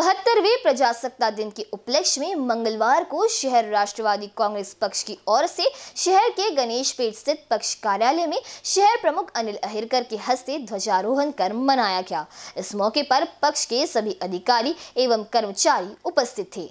बहत्तरवे प्रजासत्ता दिन के उपलक्ष्य में मंगलवार को शहर राष्ट्रवादी कांग्रेस पक्ष की ओर से शहर के गणेश पेट स्थित पक्ष कार्यालय में शहर प्रमुख अनिल अहिरकर के हस्ते ध्वजारोहण कर मनाया गया इस मौके पर पक्ष के सभी अधिकारी एवं कर्मचारी उपस्थित थे